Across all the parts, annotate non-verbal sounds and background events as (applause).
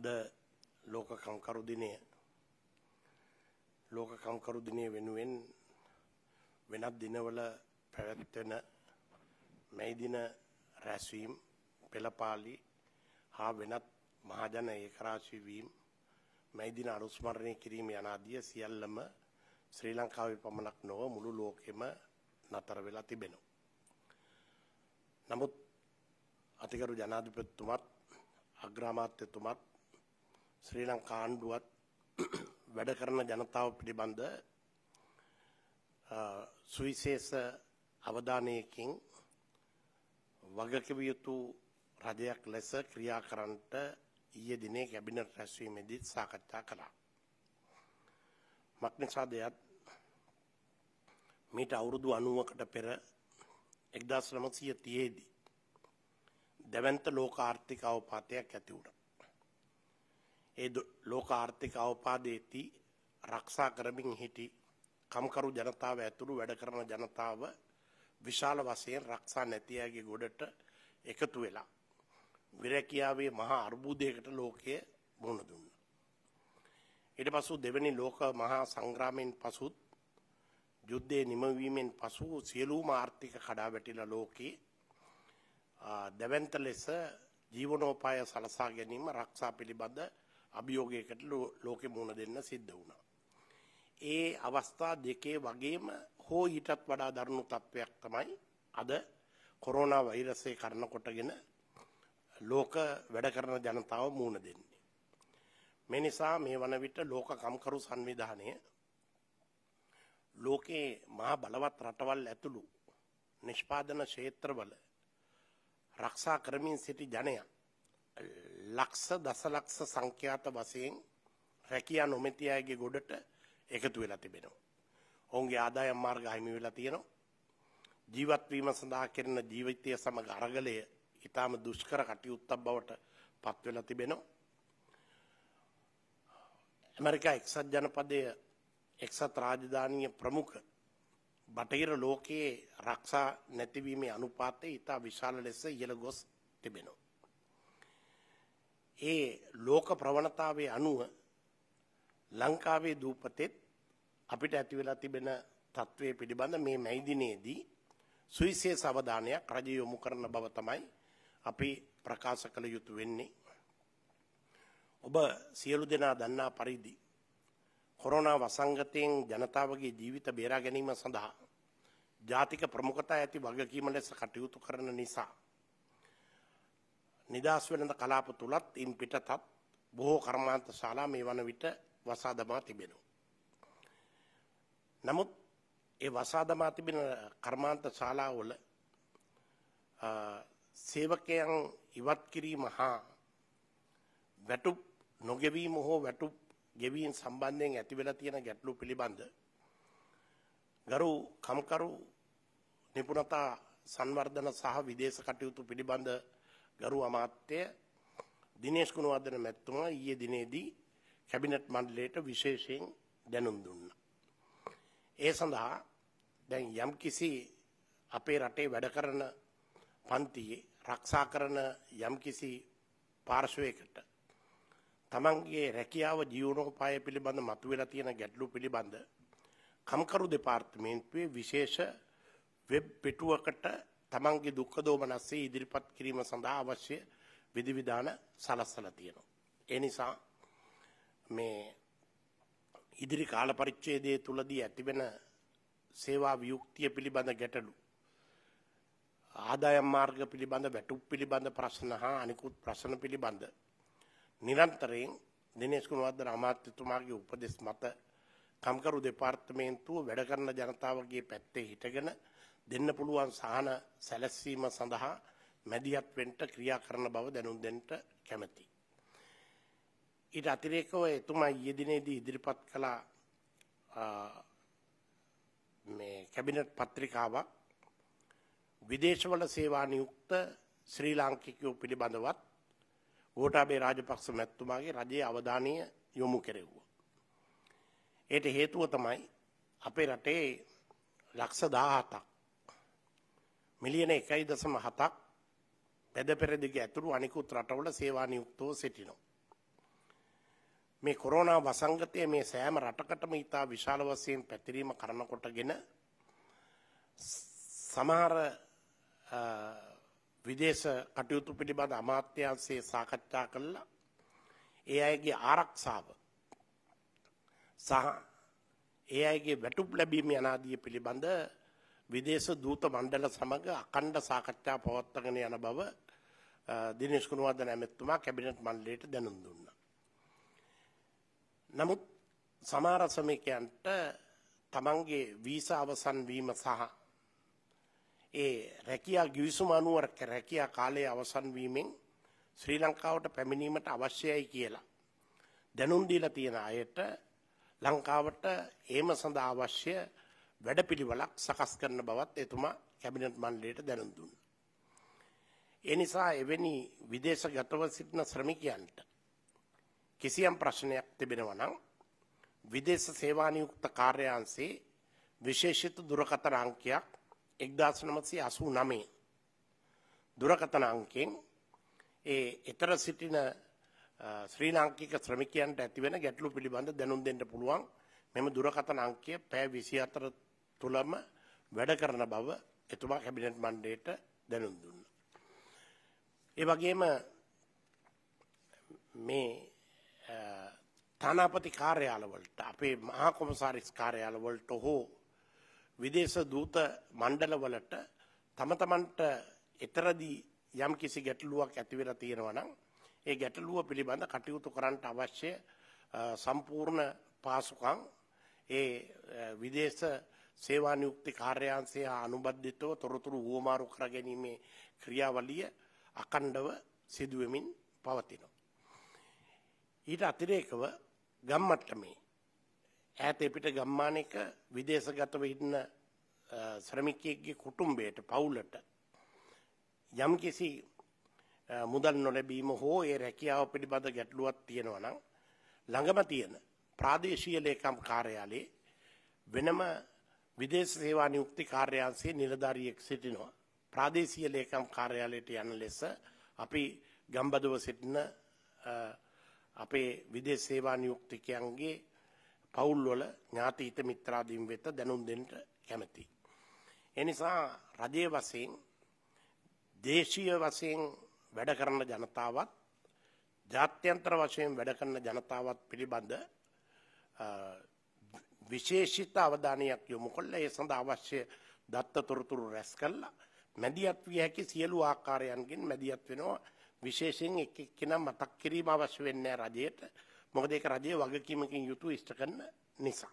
අද ලෝක කම්කරු දිනය ලෝක කම්කරු දිනය වෙනුවෙන් වෙනත් දිනවල පැවැත්වෙන මේ දින රැස්වීම් පෙළපාලි හා වෙනත් මහජන ඒකරාශී වීම මේ දින අනුස්මරණය කිරීම යන ආදී සියල්ලම ශ්‍රී ලංකාවේ පමණක් නොව මුළු ලෝකෙම නතර වෙලා තිබෙනවා. නමුත් අතිගරු ජනාධිපතිතුමත් අග්‍රාමාත්‍යතුමත් ශ්‍රී ලංකා ආණ්ඩුවත් (clears throat) වැඩ කරන ජනතාව පිළිබඳ සුවිශේෂ අවධානයකින් වගකිව යුතු රජයක් ලෙස ක්‍රියා කරන්නට ඊයේ දිනේ කැබිනට් රැස්වීමේදී සාකච්ඡා කළා. මක්නිසාද යත් මීට අවුරුදු 90කට පෙර 1930 දී දැවැන්ත ලෝක ආර්ථික අවපාතයක් ඇති වුණා. ඒ ලෝක ආර්ථික අවපාදයේදී රක්ෂා කරමින් සිටි කම්කරු ජනතාව ඇතුළු වැඩ කරන ජනතාව විශාල වශයෙන් රක්ෂා නැති අයගේ ගොඩට එකතු වෙලා විරැකියාවේ මහා අර්බුදයකට ලෝකය මුහුණ දුන්නා. ඊට පසු දෙවැනි ලෝක මහා සංග්‍රාමයෙන් පසුත් යුද්ධයේ නිමවීමෙන් පසු සියලුම ආර්ථික කඩාවැටිලා ලෝකේ දැවැන්ත ලෙස ජීවනෝපාය සලසා ගැනීම රක්ෂා පිළිබඳ අභියෝගයකට ලෝකෙ මුණ දෙන්න සිද්ධ වුණා. ඒ අවස්ථා දෙකේ වගේම හෝ ඊටත් වඩා දරුණු තත්ත්වයක් තමයි අද කොරෝනා වෛරසය කරන කොටගෙන ලෝක වැඩ කරන ජනතාව මුණ දෙන්නේ. මේ නිසා මේ වන විට ලෝක කම්කරු සංවිධානය ලෝකේ මහා බලවත් රටවල් ඇතුළු නිෂ්පාදන ක්ෂේත්‍රවල ආරක්ෂා කරමින් සිටි ජනයා ලක්ෂ දසලක්ෂ සංඛ්‍යාත වශයෙන් රැකියා නොමැති අයගේ ගොඩට එකතු වෙලා තිබෙනවා. ඔවුන්ගේ ආදායම් මාර්ග අහිමි වෙලා තියෙනවා. ජීවත් වීම සඳහා කෙරෙන ජීවිතය සමග අරගලය ඊටාම දුෂ්කර කටයුත්තක් බවට පත් වෙලා තිබෙනවා. ඇමරිකා එක්සත් ජනපදයේ එක්සත් රාජධානිය ප්‍රමුඛ බටහිර ලෝකයේ ආරක්ෂා නැතිවීමේ අනුපාතය ඊට විශාල ලෙස ඉහළ ගොස් තිබෙනවා. ඒ ලෝක ප්‍රවණතාවේ අනුව ලංකාවේ දූපතෙත් අපිට ඇති වෙලා තිබෙන తත්වයේ පිළිබඳ මේ මැයිදිනේදී සුවිශේෂ අවධානයක් රජය යොමු කරන බව තමයි අපි ප්‍රකාශ කළ යුතු වෙන්නේ. ඔබ සියලු දෙනා දන්නා පරිදි කොරෝනා වසංගතයෙන් ජනතාවගේ ජීවිත බේරා ගැනීම සඳහා ජාතික ප්‍රමුඛතා ඇති වගකීම ලෙස කටයුතු කරන නිසා නිදහස් වෙනද කලාප තුලත් ඉන් පිටතත් බොහෝ කර්මාන්ත ශාලා මේ වන විට වසා දමා තිබෙනවා. නමුත් ඒ වසා දමා තිබෙන කර්මාන්ත ශාලාවල සේවකයන් ඉවත් කිරීම හා වැටුප් නොගෙවීම හෝ වැටුප් ගෙවීම සම්බන්ධයෙන් ඇති වෙලා තියෙන ගැටලු පිළිබඳ ගරු කම්කරු නිපුණතා සංවර්ධන සහ විදේශ කටයුතු පිළිබඳ ගරු අමාත්‍ය දිනේශ් ගුණවර්ධන මැතිතුමා ඊයේ දිනේදී කැබිනට් මණ්ඩලයට විශේෂයෙන් දැනුම් දුන්නා. ඒ සඳහා දැන් යම්කිසි අපේ රටේ වැඩ කරන පන්තියේ ආරක්ෂා කරන යම්කිසි පාර්ශවයකට තමන්ගේ රැකියාව ජීවනෝපාය පිළිබඳ මතුවලා තියෙන ගැටලු පිළිබඳ කම්කරු දෙපාර්තමේන්තුවේ විශේෂ වෙබ් පිටුවකට තමන්ගේ දුක්ඛ දෝමනස්සේ ඉදිරිපත් කිරීම සඳහා අවශ්‍ය විධිවිධාන සලස්සලා තියෙනවා. ඒ නිසා මේ ඉදිරි කාල පරිච්ඡේදයේ තුලදී ඇතිවෙන සේවා වියුක්තිය පිළිබඳ ගැටලු ආදායම් මාර්ග පිළිබඳ වැටුප් පිළිබඳ ප්‍රශ්න හා අනිකුත් ප්‍රශ්න පිළිබඳ නිරන්තරයෙන් දිනේශ් කුමාරදර අමාත්‍යතුමාගේ උපදෙස් මත කම්කරු දෙපාර්තමේන්තුව වැඩ කරන ජනතාවගේ පැත්තේ හිටගෙන දෙන්න පුළුවන් සහන සැලැස්වීම සඳහා මැදිහත් වෙන්න ක්‍රියා කරන බව දැනුම් දෙන්න කැමැතියි. ඊට අතිරේකව එතුමා ඊයේ දිනේදී ඉදිරිපත් කළ මේ කැබිනට් පත්‍රිකාවක් විදේශවල සේවා නියුක්ත ශ්‍රී ලාංකිකයෝ පිළිබඳවත් ගෝඨාභය රාජපක්ෂ මැතිතුමාගේ රජයේ අවධානය යොමු කෙරෙව්වා. ඒට හේතුව තමයි අපේ රටේ ලක්ෂ 17ක් මිලියන 1.7ක් පෙද පෙරදිග ඇතුළු අනිකුත් රටවල සේවා නියුක්තව සිටිනවා. මේ කොරෝනා වසංගතය මේ සෑම රටකටම ඉතා විශාල වශයෙන් පැතිරීම කරනකොටගෙන සමහර විදේශ කටයුතු පිළිබඳ අමාත්‍යාංශයේ සාකච්ඡා කළා. ඒ අයගේ ආරක්ෂාව සහ ඒ අයගේ වැටුප් ලැබීම යනාදී පිළිබඳ විදේශ දූත මණ්ඩල සමග අකණ්ඩ සාකච්ඡා පවත්වාගෙන යන බව දිනේශ් කුණවර්ධන ඇමතිතුමා කැබිනට් මණ්ඩලයට දැනුම් දුන්නා. නමුත් සමහර ශ්‍රමිකයන්ට තමන්ගේ වීසා අවසන් වීම සහ ඒ රැකියා ගිවිසුම අනුව රැකියා කාලය අවසන් වීමෙන් ශ්‍රී ලංකාවට පැමිණීමට අවශ්‍යයි කියලා දැනුම් දීලා තියෙන අයට ලංකාවට ඒම සඳහා අවශ්‍ය වැඩපිළිවෙලක් සකස් කරන බවත් එතුමා කැබිනට් මණ්ඩලයට දැනුම් දුන්නා. ඒ නිසා එවැනි විදේශගතව සිටින ශ්‍රමිකයන්ට කිසියම් ප්‍රශ්නයක් තිබෙනවා නම් විදේශ සේවා නියුක්ත කාර්යාංශයේ විශේෂිත දුරකථන අංකයක් 1989 දුරකථන අංකයෙන් ඒ ඊතර සිටින ශ්‍රී ලාංකික ශ්‍රමිකයන්ට ඇතිවෙන ගැටලු පිළිබඳ දැනුම් දෙන්න පුළුවන් මෙම දුරකථන අංකය පැය 24 තුළම වැඩ කරන බව එතුමා කැබිනට් මණ්ඩයට දැනුම් දුන්න. ඒ වගේම මේ තානාපති කාර්යාලවලට අපේ මහා කොමසාරිස් කාර්යාලවලට හෝ විදේශ දූත මණ්ඩලවලට තම තමන්ට එතරදී යම් කිසි ගැටලුවක් ඇති වෙලා තියෙනවා නම් ඒ ගැටලුව පිළිබඳ කටයුතු කරන්න අවශ්‍ය සම්පූර්ණ පාසුකම් ඒ විදේශ සේවා නියුක්ති කාර්යාංශය අනුබද්ධිතව තොරතුරු හුවමාරු කර ගැනීමේ ක්‍රියාවලිය අකණ්ඩව සිදු වෙමින් පවතිනවා. ඊට අතිරේකව ගම්මට්ටමේ ඈත පිට ගම්මානයක විදේශගතව ඉන්න ශ්‍රමිකයෙක්ගේ කුටුම්බයට පවුලට යම්කිසි මුදල් නොලැබීම හෝ ඒ රැකියාව පිළිබඳ ගැටලුවක් තියෙනවා නම් ළඟම තියෙන ප්‍රාදේශීය ලේකම් කාර්යාලයේ වෙනම විදේශ සේවා නියුක්ති කාර්යාංශයේ නිලධාරියෙක් සිටිනවා. ප්‍රාදේශීය ලේකම් කාර්යාලයට යන ලෙස අපි ගම්බදව සිටින අපේ විදේශ සේවා නියුක්තිකයන්ගේ පවුල්වල ඥාති හිත මිත්‍රාදීන් වෙත දැනුම් දෙන්න කැමැති. එනිසා රජයේ වශයෙන් දේශීය වශයෙන් වැඩ කරන ජනතාවත් ජාත්‍යන්තර වශයෙන් වැඩ කරන ජනතාවත් පිළිබඳ විශේෂිත අවධානයක් යොමු කළ ඒ සඳ අවශ්‍ය දත්තතොරතුරු රැස් කල්ලා මැදිියත් විය හැකි සියලු ආකාරයන්ගෙන් මැදිියත් වෙනවා විශේෂෙන් එක් එක්කෙන මතක් කිරීම අවශ්‍ය වෙන්න රජයට මොකද ඒක රජයේ වගකීමකින් යුතු ඉෂ්ට කරන නිසා.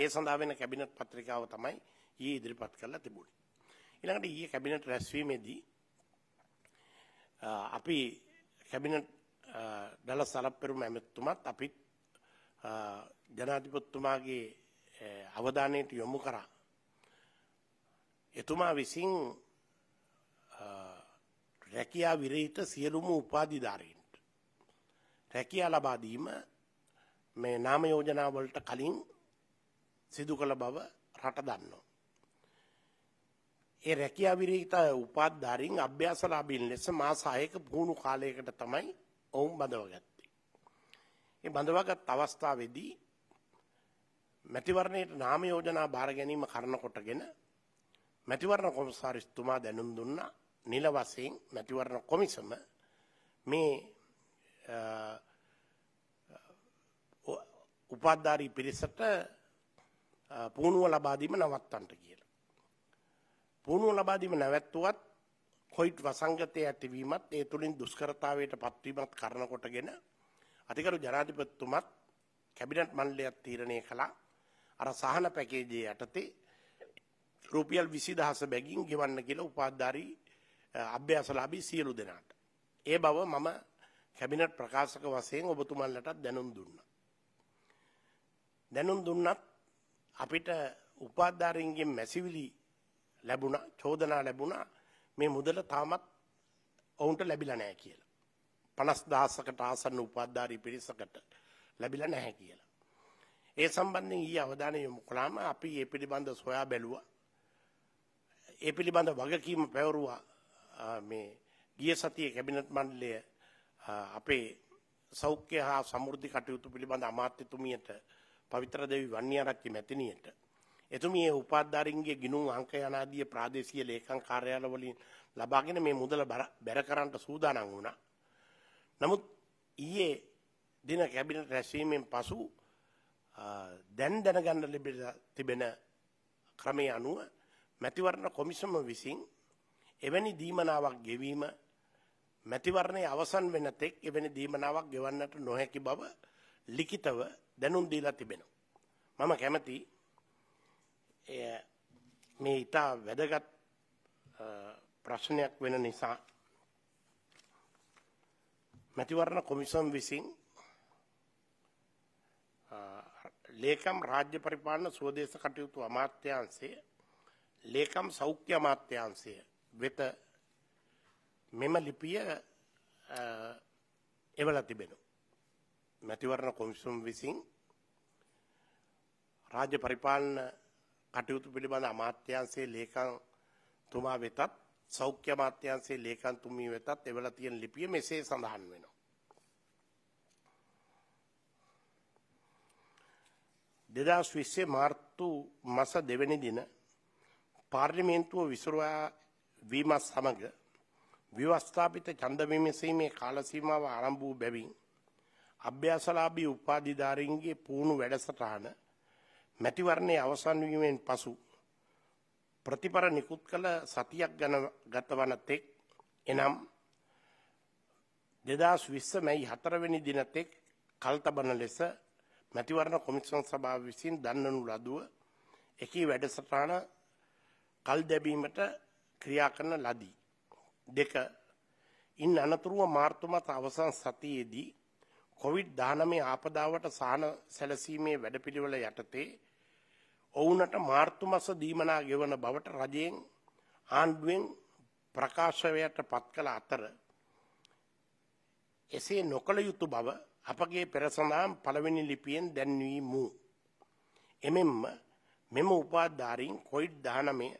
ඒ සඳහා වෙන කැබිනට් පත්‍රිකාව තමයි ඊයේ ඉදිරිපත් කරලා තිබුණේ. ඊළඟට ඊයේ කැබිනට් රැස්වීමේදී අපි කැබිනට් ඩලස් සලප්පෙරු මැතිතුමත් අපිත් ජනාධිපතිතුමාගේ අවධානයට යොමු කරා. එතුමා විසින් රැකියා විරහිත සියලුම උපාධිධාරීන්ට රැකියා ලබා දීම මේ නාම යෝජනා වලට කලින් සිදු කළ බව රට දන්නවා. ඒ රැකියා විරහිත උපාධිධාරීන් අභ්‍යාසලාභීන් ලෙස මාස 6ක පුහුණු කාලයකට තමයි ඔවුන් බඳවගත්තේ. ඒ බඳවගත් අවස්ථාවේදී මැතිවරණයට නාම යෝජනා භාර ගැනීම කරන කොටගෙන මැතිවරණ කොමසාරිස්තුමා දැනුම් දුන්නා නිල වශයෙන් මැතිවරණ කොමිසම මේ උපාධාරී පිරිසට පුහුණුව ලබාදීම නවත්තන්ට කියලා. පුහුණුව ලබාදීම නැවැත්තුවත් කොයිට් වසංගතය ඇතිවීමත් ඒ තුළින් දුස්කරතාවයට පත්වීමත් කරන කොටගෙන අතිකරු ජනාධිපත්තුමත් කැබිනට් මණ්ඩලයක් තීරණය කළා අර සහන පැකේජය යටතේ රුපියල් 20000 බැගින් ගෙවන්න කියලා උපාධිධාරී අභ්‍යාසලාභී සියලු දෙනාට. ඒ බව මම කැබිනට් ප්‍රකාශක වශයෙන් ඔබතුමන්ලටත් දැනුම් දුන්නා. දැනුම් දුන්නත් අපිට උපාධාරීන්ගෙන් මැසිවිලි ලැබුණා, චෝදනා ලැබුණා මේ මුදල තාමත් ඔවුන්ට ලැබිලා නැහැ කියලා. 50000කට ආසන්න උපාධාරී පිරිසකට ලැබිලා නැහැ කියලා. ඒ සම්බන්ධයෙන් ඊ අවධානය යොමු කළාම අපි ඒ පිළිබඳ සොයා බැලුවා. ඒ පිළිබඳ වගකීම පැවරුවා මේ ගිය සතියේ කැබිනට් මණ්ඩලය අපේ සෞඛ්‍ය හා සමෘද්ධි කටයුතු පිළිබඳ අමාත්‍යතුමියට පවිත්‍ර දෙවි වන්නියාරච්චි මැතිණියට එතුමිය උපාධාරින්ගේ ගිනුම් අංක යනාදී ප්‍රාදේශීය ලේකම් කාර්යාල වලින් ලබාගෙන මේ මුදල බැර කරන්නට සූදානම් වුණා. නමුත් ඊයේ දින කැබිනට් රැස්වීමෙන් පසු දැන් දැනගන්න ලැබිලා තිබෙන ක්‍රමය අනුව මැතිවරණ කොමිසම විසින් එවැනි දීමනාවක් ගෙවීම මැතිවරණයේ අවසන් වෙන තෙක් එවැනි දීමනාවක් ගෙවන්නට නොහැකි බව ලිඛිතව දැනුම් දීලා තිබෙනවා. මම කැමති මේ ඊටා වැදගත් ප්‍රශ්නයක් වෙන නිසා මැතිවරණ කොමිසම් විසින් ලේකම් රාජ්‍ය පරිපාලන ස්වදේශ කටයුතු අමාත්‍යාංශය ලේකම් සෞඛ්‍ය අමාත්‍යාංශය වෙත මෙම ලිපිය එවලා තිබෙනු. මැතිවරණ කොමිසුම් විසින් රාජ්‍ය පරිපාලන කටයුතු පිළිබඳ අමාත්‍යංශයේ ලේකම් තුමා වෙතත් සෞඛ්‍ය අමාත්‍යංශයේ ලේකම්තුමී වෙතත් එවලා තියෙන ලිපිය මෙසේ සඳහන් වෙනවා. දෙදස් විස්සේ මාර්තු මස දෙවැනි දින පාර්ලිමේන්තුව විසුරවා වීමත් සමඟ ව්‍යවස්ථාපිත චන්දවිමසීමේ කාලසීමාව ආරම්භ වූ බැවින් අභ්‍යාසලාභී උපාධිධාරීන්ගේ පුහුණු වැඩසටහන මැතිවරණයේ අවසන් වීමෙන් පසු ප්‍රතිපර නිකුත් කළ සතියක් ගණ ගතවන තෙක් එනම් දෙදස් විස්ස මැයි හතරවෙනි දිනතෙක් කල්තබන ලෙස මැතිවරණ කොමිසම් සභාව විසින් දන්නනු ලදුව එකී වැඩසටහන කල් දැබීමට ක්‍රියා කරන ලදී. දෙක ඉන් අනතුරුව මාර්තුමත් අවසන් සතියේදී කොවිඩ් දානමේ ආපදාවට සහන සැලසීමේ වැඩපිළිවෙල යටතේ ඔවුනට මාර්තු මස දීමනා ගෙවන බවට රජයෙන් ආණ්ඩුවෙන් ප්‍රකාශවයට පත් කළ අතර එසේ නොකළ යුතු බව අපගේ පෙර සඳහන් පළවෙනි ලිපියෙන් දැන්වීමු. එමෙන්ම මෙම උපාධාරීන් කොයිඩ් 19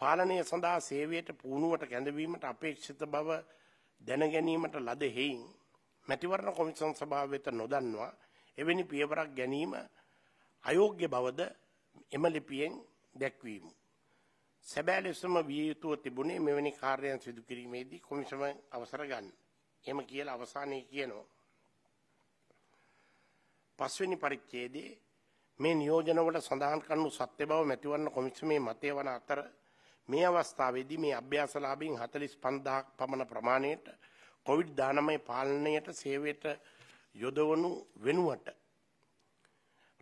පාලනය සඳහා සේවයට පුහුණුවට කැඳවීමට අපේක්ෂිත බව දැන ගැනීමට ලද හේයින් මැතිවරණ කොමිසම් සභාව වෙත නොදන්වා එවැනි පියවරක් ගැනීම අයෝග්‍ය බවද එම ලිපියෙන් දැක්වීම. සැබෑ ලෙසම විය යුතුව තිබුණේ මෙවැනි කාර්යයන් සිදු කිරීමේදී කොමිසම අවසර ගන්න. එම කියලා අවසානයේ කියනවා පස්වෙනි පරිච්ඡේදයේ මේ නියෝජන වල සඳහන් කරනු සත්‍ය බව මැතිවරණ කොමිසමේ මතය වන අතර මේ අවස්ථාවේදී මේ අභ්‍යාසලාභීන් 45000ක් පමණ ප්‍රමාණයට කොවිඩ්-19 පාලනයට සේවයට යොදවනු වෙනුවට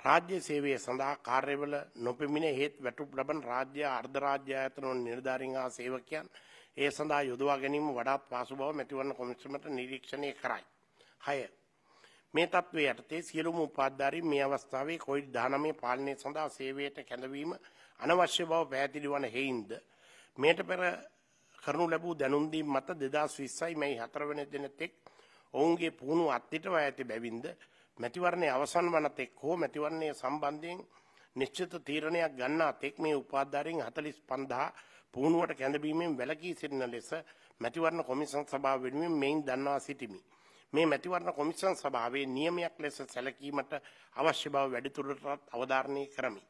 රාජ්‍ය සේවය සඳහා කාර්යවල නොපෙමිණ හේත් වැටුප් ලබන රාජ්‍ය අර්ධ රාජ්‍ය ආයතන නිලධාරීන් හා සේවකයන් ඒ සඳහා යොදවා ගැනීම වඩාත් පහසු බව මැතිවරණ කොමිසමට නිරීක්ෂණය කරයි. 6 මේ තත්ත්වයේ යටතේ සියලුම උපාධිධාරීන් මේ අවස්ථාවේ COVID-19 පාලනය සඳහා සේවයට කැඳවීම අනවශ්‍ය බව පැහැදිලි වන හේයින්ද මේට පෙර කරනු ලැබූ දැනුම් දීම් මත 2020යි මැයි 4 වෙනි දින තෙක් ඔවුන්ගේ පුහුණු අත්හිටව ඇති බැවින්ද මැතිවරණයේ අවසන් වන තෙක් හෝ මැතිවරණය සම්බන්ධයෙන් නිශ්චිත තීරණයක් ගන්නා තෙක් මේ උපාධිධාරීන් 45000 පුහුණුවට කැඳවීමෙන් වැළකී සිටින ලෙස මැතිවරණ කොමිසම් සභාව වෙනුවෙන් මෙයින් දන්වා සිටිමි. මේ මැතිවරණ කොමිසන් සභාවේ නියමයක් ලෙස සැලකීමට අවශ්‍ය බව වැඩිදුරටත් අවධාරණය කරමි.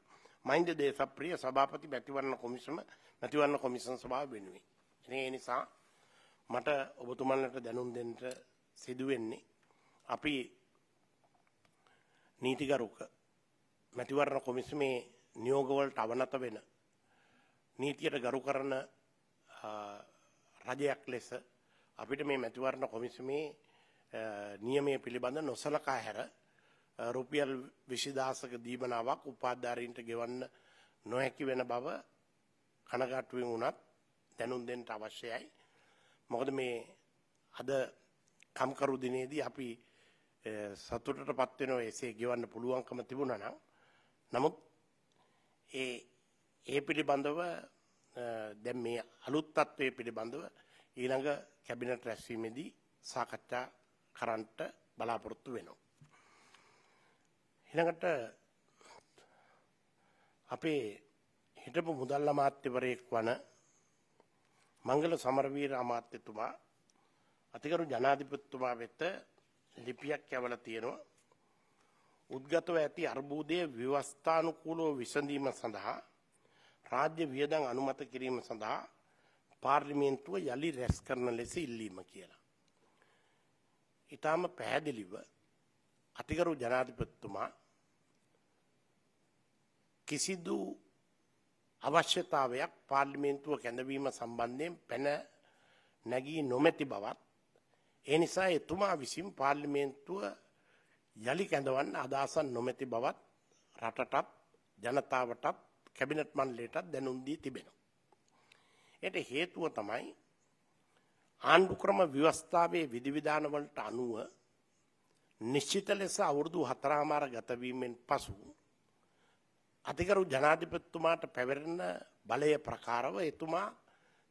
මහින්ද දේශප්‍රිය සභාපති මැතිවරණ කොමිසම මැතිවරණ කොමිසන් සභාව වෙනුවෙන්. ඒ නිසා මට ඔබතුමන්ලට දැනුම් දෙන්න සිදු වෙන්නේ අපි නීතිගරුක මැතිවරණ කොමිසමේ නියෝගවලට අවනත වෙන නීතියට ගරු කරන රජයක් ලෙස අපිට මේ මැතිවරණ කොමිසමේ නියමය පිළිබඳ නොසලකා හැර රුපියල් විසිදාසක දීමනාවක් උපාධාරීන්ට ගෙවන්න නොහැකි වෙන බව කනගාටුවෙන් වුණත් දැනුම් දෙන්න අවශ්‍යයි. මොකද මේ අද කම්කරු දිනේදී අපි සතුටටපත් වෙනවා එසේ ගෙවන්න පුළුවන්කම තිබුණා නම් නමුත් ඒ ඒ පිළිබඳව දැන් මේ අලුත් තත්ත්වයේ පිළිබඳව ඊළඟ කැබිනට් රැස්වීමේදී සාකච්ඡා කරන්ට බලාපොරොත්තු වෙනවා. ඊළඟට අපේ හිටපු මුදල් අමාත්‍යවරයෙක් වන මංගල සමරවීර අමාත්‍යතුමා අතිගරු ජනාධිපතිතුමා වෙත ලිපියක් යවලා තියෙනවා උද්ගතව ඇති අර්බුදයේ ව්‍යවස්ථානුකූලව විසඳීම සඳහා රාජ්‍ය වියදම් අනුමත කිරීම සඳහා පාර්ලිමේන්තුව යලි රැස් කරන ලෙස ඉල්ලීම කියලා. ඊටාම පැහැදිලිව අතිගරු ජනාධිපතිතුමා කිසිදු අවශ්‍යතාවයක් පාර්ලිමේන්තුව කැඳවීම සම්බන්ධයෙන් පැන නැගී නොමැති බවත් ඒ නිසා එතුමා විසින් පාර්ලිමේන්තුව යළි කැඳවන්න අදහසක් නොමැති බවත් රටටත් ජනතාවටත් කැබිනට් මණ්ඩලයටත් දැනුම් දී තිබෙනවා. ඒට හේතුව තමයි ආණ්ඩු ක්‍රම ව්‍යවස්ථාවේ විධිවිධාන වලට අනුව නිශ්චිත ලෙස අවුරුදු හතරමාර ගතවීමෙන් පසු අධිකරු ජනාධිපතිතුමාට පැවරෙන බලය ප්‍රකාරව එතුමා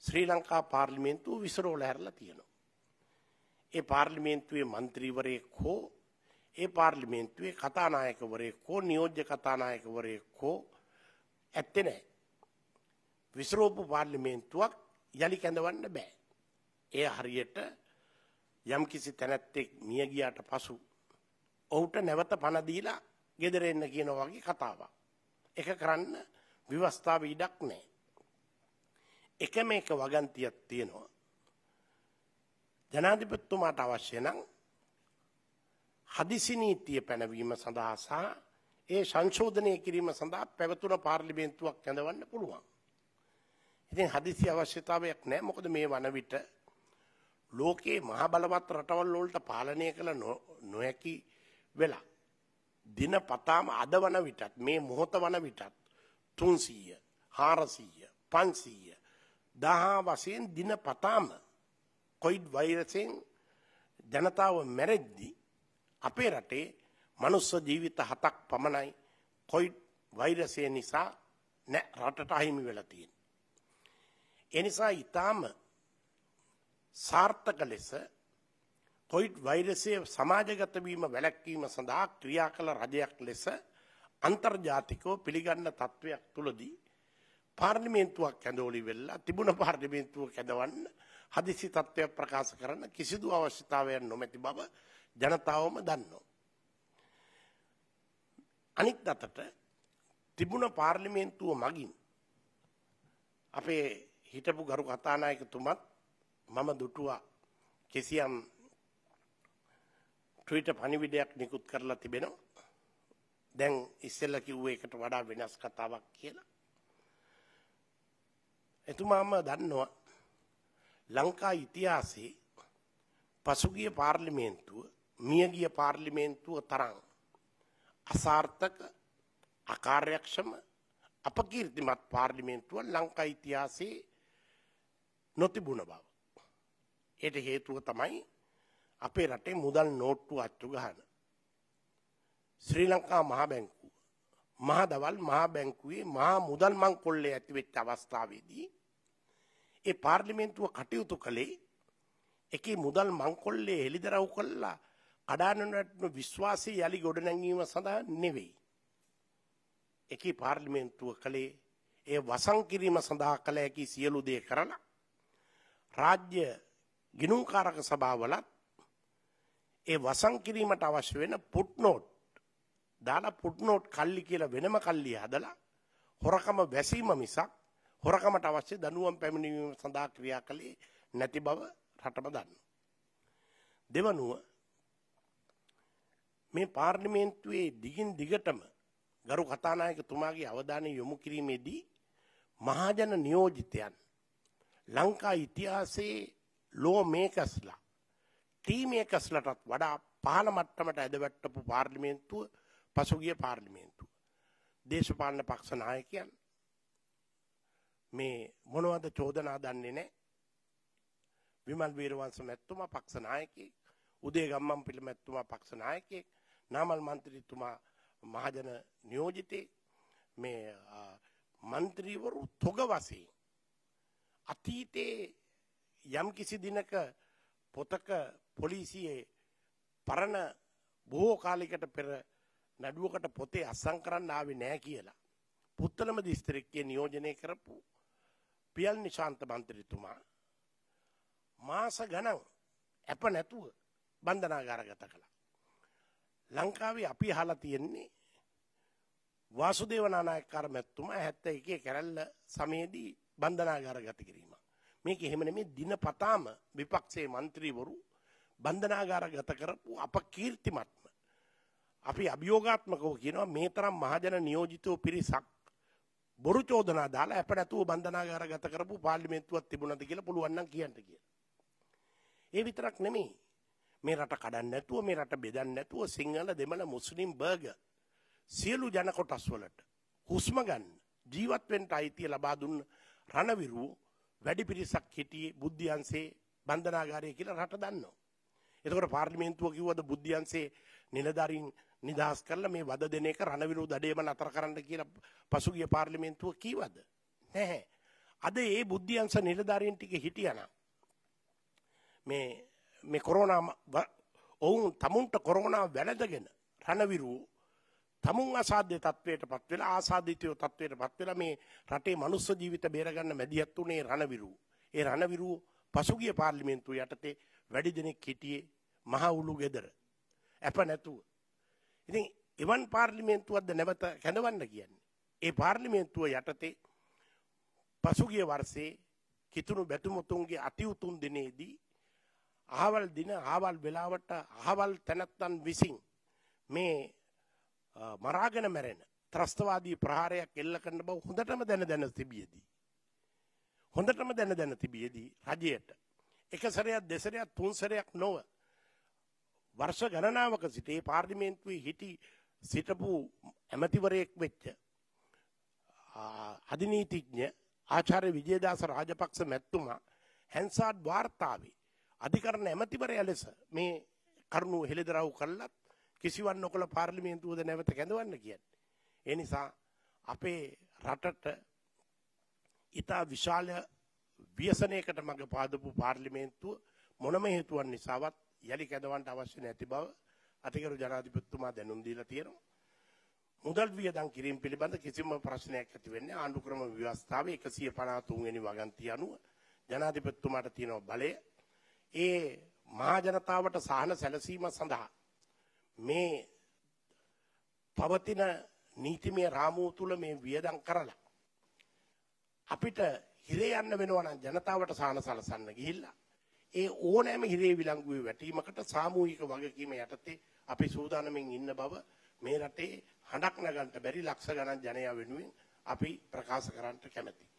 ශ්‍රී ලංකා පාර්ලිමේන්තුව විසරෝල හැරලා තියෙනවා. ඒ පාර්ලිමේන්තුවේ මන්ත්‍රීවරයෙක් හෝ ඒ පාර්ලිමේන්තුවේ කතානායකවරයෙක් හෝ නියෝජ්‍ය කතානායකවරයෙක් හෝ ඇත්තේ නැහැ. විසරෝපු පාර්ලිමේන්තුවක් යලි කැඳවන්න බෑ. එය හරියට යම්කිසි තැනැත්තෙක් මිය ගියාට පසු ඔහුට නැවත පණ දීලා ගෙදර එන්න කියනවා වගේ කතාවක්. ඒක කරන්න විවස්ථාව ඉඩක් නැහැ. එක මේක වගන්තියක් තියෙනවා. ජනාධිපතිතුමාට අවශ්‍ය නම් හදිසි නීතිය පැනවීම සඳහා සහ ඒ සංශෝධනය කිරීම සඳහා පැවතුන පාර්ලිමේන්තුවක් කැඳවන්න පුළුවන්. ඉතින් හදිසි අවශ්‍යතාවයක් නැහැ. මොකද මේ වන විට ලෝකයේ මහ බලවත් රටවල් වලට පාලනය කළ නොහැකි වෙලා දින පතාම අද වන විටත් මේ මොහොත වන විටත් 300 400 500 දහා වශයෙන් දින පතාම කොයිඩ් වෛරසයෙන් ජනතාව මැරෙද්දි අපේ රටේ මනුස්ස ජීවිත හතක් පමණයි කොයිඩ් වෛරසය නිසා රටට අහිමි වෙලා තියෙන්නේ. ඒ නිසා ඊටාම සාර්ථක ලෙස කොයිඩ් වෛරසය සමාජගත වීම වැළැක්වීම සඳහා ක්‍රියා කළ රජයක් ලෙස අන්තර්ජාතිකව පිළිගන්න තත්ත්වයක් තුලදී පාර්ලිමේන්තුවක් ඇඳෝලි වෙලා තිබුණ පාර්ලිමේන්තුව කැදවන්න හදිසි තත්ත්වයක් ප්‍රකාශ කරන්න කිසිදු අවශ්‍යතාවයක් නොමැති බව ජනතාවම දන්නවා. අනිත් අතට තිබුණ පාර්ලිමේන්තුව මගින් අපේ හිටපු ගරු කතානායකතුමත් මම දුටුවා කිසියම් ට්විට පණිවිඩයක් නිකුත් කරලා තිබෙනවා. දැන් ඉස්සෙල්ල කිව්ව එකට වඩා වෙනස් කතාවක් කියලා. එතුමාම දන්නවා ලංකා ඉතිහාසයේ පසුගිය පාර්ලිමේන්තුව මියගිය පාර්ලිමේන්තුව තරම් අසාර්ථක අකාර්යක්ෂම අපකීර්තිමත් පාර්ලිමේන්තුව ලංකා ඉතිහාසයේ නොතිබුණ බව. ඒට හේතුව තමයි අපේ රටේ මුදල් නෝට්ටු අච්චු ගහන. ශ්‍රී ලංකා මහා බැංකුව. මහා දවල් මහා බැංකුවේ මහා මුදල් මං කොල්ලේ ඇතිවෙච්ච අවස්ථාවේදී ඒ පාර්ලිමේන්තුව කටයුතු කළේ එකේ මුදල් මංකොල්ලේ හෙළිදරව් කළා කඩානනට විශ්වාසය යළි ගොඩනැගීම සඳහා නෙවෙයි. එකේ පාර්ලිමේන්තුව කළේ ඒ වසංකිරීම සඳහා කළ හැකි සියලු දේ කරලා රාජ්‍ය ගිනුම්කාරක සභාවලත් ඒ වසන් කිරීමට අවශ්‍ය වෙන පුට්නෝට් දාලා පුට්නෝට් කල්ලි කියලා වෙනම කල්ලිය හදලා හොරකම වැසීම මිසක් හොරකමට අවශ්‍ය දනුවම් පැමිණීම සඳහා ක්‍රියා කළේ නැති බව රටම දන්නවා. දෙවනුව මේ පාර්ලිමේන්තුවේ දිගින් දිගටම ගරු කතානායකතුමාගේ අවධානය යොමු කිරීමේදී මහජන නියෝජිතයන් ලංකා ඉතිහාසයේ ලෝ මේකස්ලා ටී මේකස්ලටත් වඩා පහළ මට්ටමට ඇදවැට්ටපු පාර්ලිමේන්තුව පසුගිය පාර්ලිමේන්තුව. දේශපාලන පක්ෂ නායකයන් මේ මොනවද චෝදනා දන්නේ නැහැ. විමල් වීරවංශ මැතිතුමා පක්ෂ නායකයෙක්, උදේ ගම්මන් පිළ මැතිතුමා පක්ෂ නායකයෙක්, නාමල් മന്ത്രിතුමා මහජන නියෝජිතේ මේ മന്ത്രിවරු තොග වශයෙන් අතීතයේ යම් කිසි දිනක පොතක පොලිසියේ පරණ බොහෝ කාලයකට පෙර නඩුවකට පොතේ අස්සම් කරන්න ආවේ නැහැ කියලා. පුත්තලම දිස්ත්‍රික්කයේ නියෝජනය කරපු පියල් නිශාන්ත මන්ත්‍රීතුමා මාස ගණන් අප නැතුව බන්ධනාගාරගත කළා. ලංකාවේ අපි අහලා තියෙන්නේ වාසුදේව නානායක්කාර මැතිතුමා 71 කැරැල්ල සමයේදී බන්ධනාගාරගත කිරීම. මේක එහෙම නෙමේ දිනපතාම විපක්ෂයේ മന്ത്രിවරු බන්ධනාගාරගත කරපු අපකීර්තිමත්ම අපි අභියෝගාත්මකව කියනවා මේ තරම් මහජන නියෝජිතව පිරිසක් බොරු චෝදනා දාලා අප නැතුව බන්ධනාගාරගත කරපු පාර්ලිමේන්තුවක් තිබුණාද කියලා පුළුවන් නම් කියන්න කියලා. ඒ විතරක් නෙමෙයි. මේ රට කඩන්න නැතුව මේ රට බෙදන්න නැතුව සිංහල දෙමළ මුස්ලිම් බර්ගර් සියලු ජන කොටස් වලට හුස්ම ගන්න ජීවත් වෙන්න අයිතිය ලබා දුන්න රණවිරුවෝ වැඩි පිරිසක් හිටියේ බුද්ධියන්සේ බන්ධනාගාරය කියලා රට දන්නවා. එතකොට පාර්ලිමේන්තුව කිව්වද බුද්ධියන්සේ නිලධාරීන් නිදහස් කරලා මේ වද දෙන එක රණවිරුද්ධ අඩේම නතර කරන්න කියලා පසුගිය පාර්ලිමේන්තුව කීවද? නැහැ. අද ඒ බුද්ධියන්ස නිලධාරීන් ටික හිටියානම් මේ මේ කොරෝනා ඔවුන් තමුන්ට කොරෝනා වැළඳගෙන රණවිරු තමුන් අසාධ්‍ය තත්වයට පත් වෙලා ආසාධිතයෝ තත්වයට පත් වෙලා මේ රටේ මනුස්ස ජීවිත බේරගන්න මැදිහත් උනේ රණවිරුවෝ. ඒ රණවිරුවෝ පසුගිය පාර්ලිමේන්තුව යටතේ වැඩි දෙනෙක් හිටියේ මහ උළු ගෙදර. අප නැතුව. ඉතින් එවන් පාර්ලිමේන්තුවක්ද නැවත කැඳවන්න කියන්නේ. ඒ පාර්ලිමේන්තුව යටතේ පසුගිය වර්ෂයේ කිතුණු බැතුමුතුන්ගේ අති උතුම් දිනේදී අහවල් දින අහවල් වෙලාවට අහවල් තැනැත්තන් විසින් මේ මරාගෙන මැරෙන ත්‍රස්තවාදී ප්‍රහාරයක් එල්ල කරන බව හොඳටම දැන දැන තිබියදී. හොඳටම දැන දැන තිබියදී රජයට එක සැරයක් දෙසරයක් තුන් සැරයක් නොව වර්ෂ ගණනාවක සිටේ පාර්ලිමේන්තුවේ හිටි සිටපු ඇමතිවරයෙක් වෙච්ච අධිනීතිඥ ආචාර්ය විජේදාස රාජපක්ෂ මැතිතුමා හැන්සාඩ් වාර්තාවේ අධිකරණ ඇමතිවරයා ලෙස මේ කරුණු හෙළිදරව් කළත් කිසිවක් නොකළ පාර්ලිමේන්තුවද නැවත කැඳවන්න කියන්නේ. ඒ නිසා අපේ රටට ඉතා විශාල ව්‍යසනයකට මඟ පාදපු පාර්ලිමේන්තුව මොනම හේතුවන් නිසාවත් යළි කැඳවන්ට අවශ්‍ය නැති බව අතිකරු ජනාධිපතිතුමා දැනුම් දීලා තියෙනවා. මුදල් වියදම් කිරීම පිළිබඳ කිසිම ප්‍රශ්නයක් ඇති වෙන්නේ ආණ්ඩුක්‍රම ව්‍යවස්ථාවේ 153 වෙනි වගන්තිය අනුව ජනාධිපතිතුමාට තියෙන බලය ඒ මහා ජනතාවට සහන සැලසීම සඳහා මේ පවතින නීතිමය රාමුව තුළ මේ වියදම් කරලා අපිට හිරේ යන්න වෙනවා නම් ජනතාවට සාන සලසන්න ගිහිල්ලා ඒ ඕනෑම හිරේ විලංගුවේ වැටීමකට සාමූහික වගකීම යටතේ අපි සූදානමින් ඉන්න බව මේ රටේ හඬක් නගන්න බැරි ලක්ෂ ගණන් ජනයා වෙනුවෙන් අපි ප්‍රකාශ කරන්නට කැමැතියි